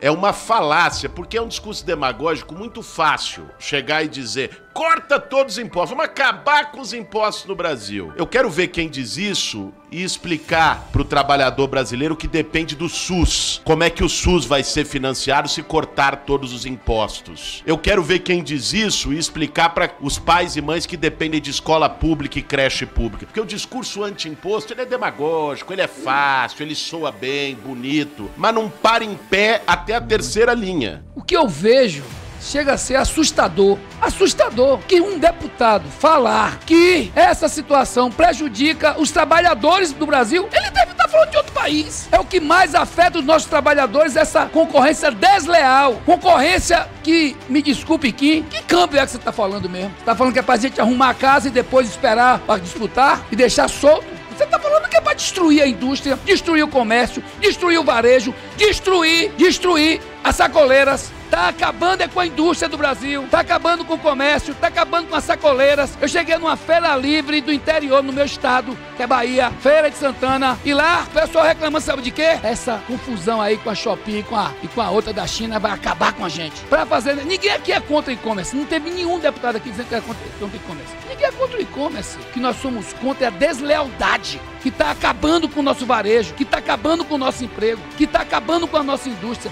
é uma falácia, porque é um discurso demagógico muito fácil chegar e dizer corta todos os impostos, vamos acabar com os impostos no Brasil. Eu quero ver quem diz isso e explicar para o trabalhador brasileiro que depende do SUS. Como é que o SUS vai ser financiado se cortar todos os impostos? Eu quero ver quem diz isso e explicar para os pais e mães que dependem de escola pública e creche pública. Porque o discurso anti-imposto é demagógico, ele é fácil, ele soa bem, bonito, mas não para em pé até a terceira linha. O que eu vejo chega a ser assustador. Assustador que um deputado falar que essa situação prejudica os trabalhadores do Brasil, ele deve estar tá falando de outro país. É o que mais afeta os nossos trabalhadores, essa concorrência desleal. Concorrência que, me desculpe, Kim, que câmbio é que você está falando mesmo? Está falando que é para a gente arrumar a casa e depois esperar para disputar e deixar solto? Você está falando que é para destruir a indústria, destruir o comércio, destruir o varejo, destruir, destruir as sacoleiras, tá acabando é com a indústria do Brasil, tá acabando com o comércio, tá acabando com as sacoleiras. Eu cheguei numa feira livre do interior no meu estado, que é Bahia, Feira de Santana, e lá o pessoal reclamando, sabe de quê? Essa confusão aí com a Shopee e com a, e com a outra da China vai acabar com a gente. Pra fazer. Ninguém aqui é contra e-commerce. Não teve nenhum deputado aqui dizendo que é contra, o e-commerce. Ninguém é contra o e-commerce. O que nós somos contra é a deslealdade que está acabando com o nosso varejo, que está acabando com o nosso emprego, que está acabando com a nossa indústria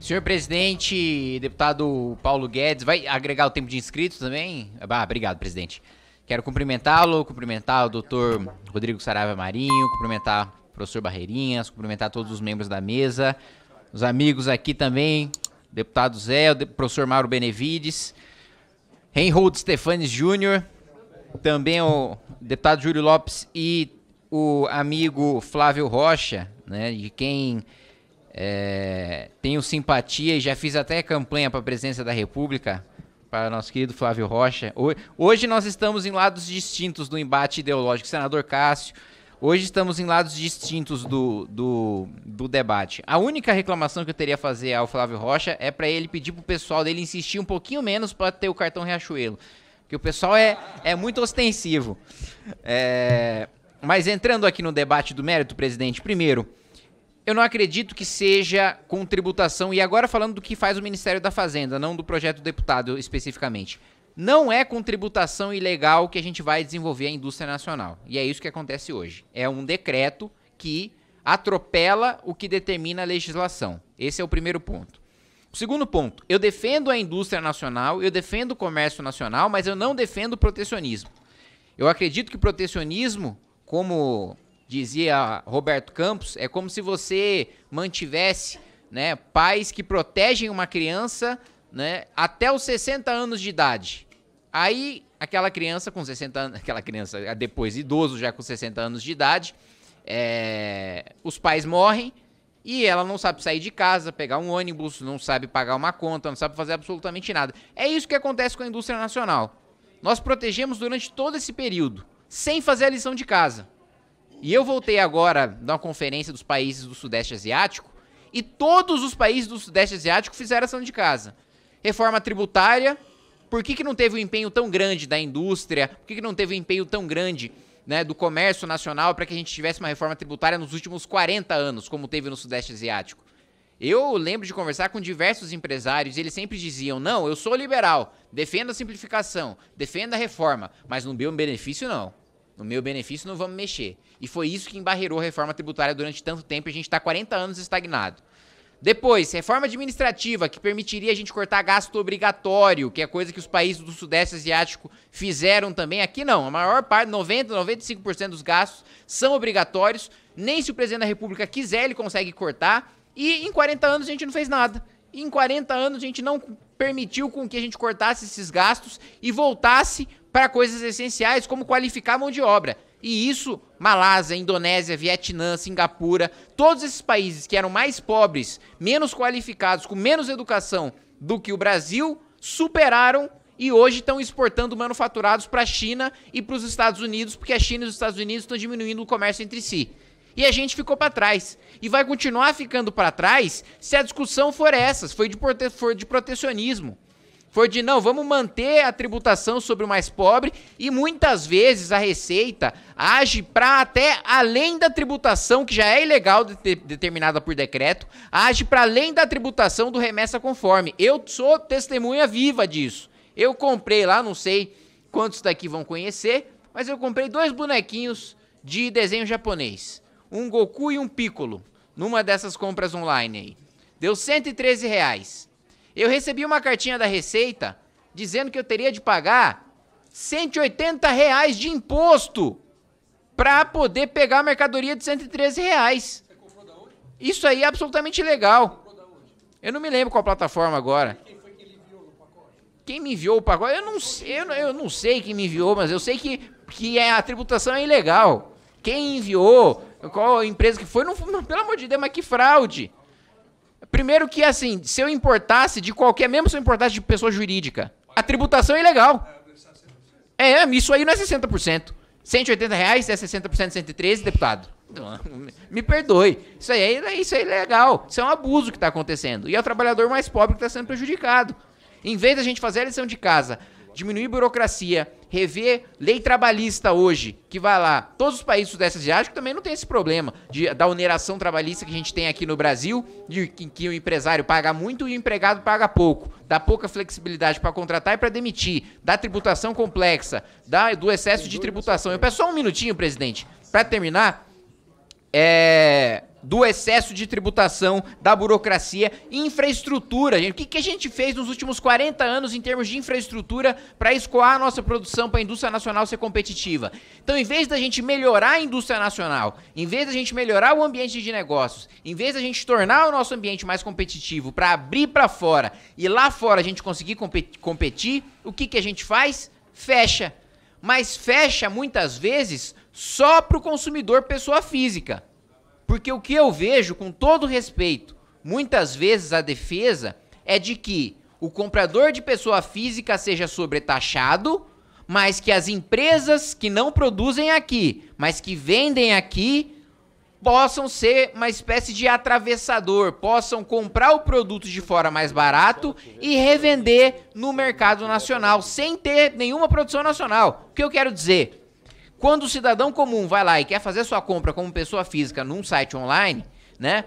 Senhor presidente, deputado Paulo Guedes, vai agregar o tempo de inscritos também? Ah, obrigado, presidente. Quero cumprimentá-lo, cumprimentar o doutor Rodrigo Saraiva Marinho, cumprimentar o professor Barreirinhas, cumprimentar todos os membros da mesa, os amigos aqui também, deputado Zé, o professor Mauro Benevides, Reinhold Stefanes Júnior, também o deputado Júlio Lopes e o amigo Flávio Rocha, né, de quem é, tenho simpatia e já fiz até campanha para a presidência da República, para nosso querido Flávio Rocha. Hoje nós estamos em lados distintos do embate ideológico. Senador Cássio, hoje estamos em lados distintos do, do, do debate. A única reclamação que eu teria a fazer ao Flávio Rocha é para ele pedir para o pessoal dele insistir um pouquinho menos para ter o cartão Riachuelo. Porque o pessoal é, é muito ostensivo. É, mas entrando aqui no debate do mérito, presidente, primeiro. Eu não acredito que seja com tributação. E agora falando do que faz o Ministério da Fazenda, não do projeto deputado especificamente. Não é com tributação ilegal que a gente vai desenvolver a indústria nacional. E é isso que acontece hoje. É um decreto que atropela o que determina a legislação. Esse é o primeiro ponto. O segundo ponto, eu defendo a indústria nacional, eu defendo o comércio nacional, mas eu não defendo o protecionismo. Eu acredito que o protecionismo, como dizia Roberto Campos, é como se você mantivesse né, pais que protegem uma criança né, até os 60 anos de idade. Aí, aquela criança com 60 anos, aquela criança depois idoso já com 60 anos de idade, é, os pais morrem e ela não sabe sair de casa, pegar um ônibus, não sabe pagar uma conta, não sabe fazer absolutamente nada. É isso que acontece com a indústria nacional. Nós protegemos durante todo esse período, sem fazer a lição de casa. E eu voltei agora da conferência dos países do Sudeste Asiático e todos os países do Sudeste Asiático fizeram ação de casa. Reforma tributária, por que, que não teve um empenho tão grande da indústria? Por que, que não teve um empenho tão grande né, do comércio nacional para que a gente tivesse uma reforma tributária nos últimos 40 anos, como teve no Sudeste Asiático? Eu lembro de conversar com diversos empresários e eles sempre diziam: não, eu sou liberal, defendo a simplificação, defendo a reforma, mas não deu um benefício, não. No meu benefício não vamos mexer. E foi isso que embarreirou a reforma tributária durante tanto tempo e a gente está 40 anos estagnado. Depois, reforma administrativa, que permitiria a gente cortar gasto obrigatório, que é coisa que os países do Sudeste Asiático fizeram também. Aqui não, a maior parte, 90, 95% dos gastos são obrigatórios. Nem se o presidente da República quiser, ele consegue cortar. E em 40 anos a gente não fez nada. em 40 anos a gente não permitiu com que a gente cortasse esses gastos e voltasse para coisas essenciais, como qualificar mão de obra. E isso, Malásia, Indonésia, Vietnã, Singapura, todos esses países que eram mais pobres, menos qualificados, com menos educação do que o Brasil, superaram e hoje estão exportando manufaturados para a China e para os Estados Unidos, porque a China e os Estados Unidos estão diminuindo o comércio entre si. E a gente ficou para trás. E vai continuar ficando para trás se a discussão for essa, se for de, prote for de protecionismo foi de não, vamos manter a tributação sobre o mais pobre e muitas vezes a Receita age para até além da tributação que já é ilegal de determinada por decreto, age para além da tributação do remessa conforme. Eu sou testemunha viva disso. Eu comprei lá, não sei quantos daqui vão conhecer, mas eu comprei dois bonequinhos de desenho japonês, um Goku e um Piccolo, numa dessas compras online aí. Deu 113 reais. Eu recebi uma cartinha da Receita dizendo que eu teria de pagar 180 reais de imposto para poder pegar a mercadoria de 113 reais. Isso aí é absolutamente legal. Eu não me lembro qual plataforma agora. Quem, me enviou o pacote? Eu não, eu, eu não sei quem me enviou, mas eu sei que, que é, a tributação é ilegal. Quem enviou, qual empresa que foi, não, pelo amor de Deus, mas que fraude. Primeiro que, assim, se eu importasse de qualquer, mesmo se eu importasse de pessoa jurídica, a tributação é ilegal. É, isso aí não é 60%. 180 reais é 60% de 113, deputado. Então, me perdoe. Isso aí, é, isso aí é legal. Isso é um abuso que está acontecendo. E é o trabalhador mais pobre que está sendo prejudicado. Em vez da gente fazer a lição de casa, diminuir burocracia, rever lei trabalhista hoje, que vai lá. Todos os países do Sudeste também não tem esse problema de, da oneração trabalhista que a gente tem aqui no Brasil, de que, que o empresário paga muito e o empregado paga pouco. Dá pouca flexibilidade para contratar e para demitir. Dá tributação complexa, dá do excesso de tributação. Eu peço só um minutinho, presidente, para terminar. É do excesso de tributação, da burocracia, infraestrutura. O que, que a gente fez nos últimos 40 anos em termos de infraestrutura para escoar a nossa produção para a indústria nacional ser competitiva? Então, em vez da gente melhorar a indústria nacional, em vez da gente melhorar o ambiente de negócios, em vez da gente tornar o nosso ambiente mais competitivo para abrir para fora e lá fora a gente conseguir competir, o que, que a gente faz? Fecha. Mas fecha muitas vezes só para o consumidor pessoa física. Porque o que eu vejo, com todo respeito, muitas vezes a defesa é de que o comprador de pessoa física seja sobretaxado, mas que as empresas que não produzem aqui, mas que vendem aqui, possam ser uma espécie de atravessador, possam comprar o produto de fora mais barato e revender no mercado nacional sem ter nenhuma produção nacional. O que eu quero dizer? Quando o cidadão comum vai lá e quer fazer sua compra como pessoa física num site online, né?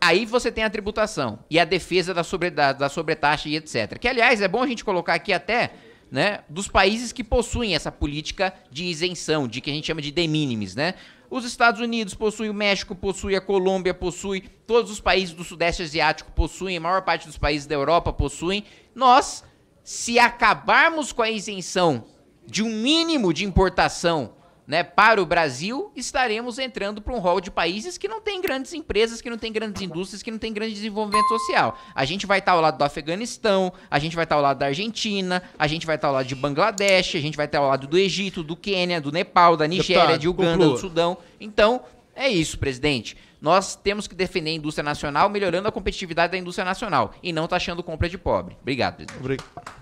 Aí você tem a tributação e a defesa da, sobre, da, da sobretaxa e etc. Que, aliás, é bom a gente colocar aqui até né, dos países que possuem essa política de isenção, de que a gente chama de de minimis, né? Os Estados Unidos possuem, o México possui, a Colômbia possui, todos os países do Sudeste Asiático possuem, a maior parte dos países da Europa possuem. Nós, se acabarmos com a isenção de um mínimo de importação né, para o Brasil, estaremos entrando para um rol de países que não tem grandes empresas, que não tem grandes indústrias, que não tem grande desenvolvimento social. A gente vai estar ao lado do Afeganistão, a gente vai estar ao lado da Argentina, a gente vai estar ao lado de Bangladesh, a gente vai estar ao lado do Egito, do Quênia, do Nepal, da Nigéria, de Uganda, do Sudão. Então, é isso, presidente. Nós temos que defender a indústria nacional, melhorando a competitividade da indústria nacional e não taxando compra de pobre. Obrigado, presidente. Obrigado.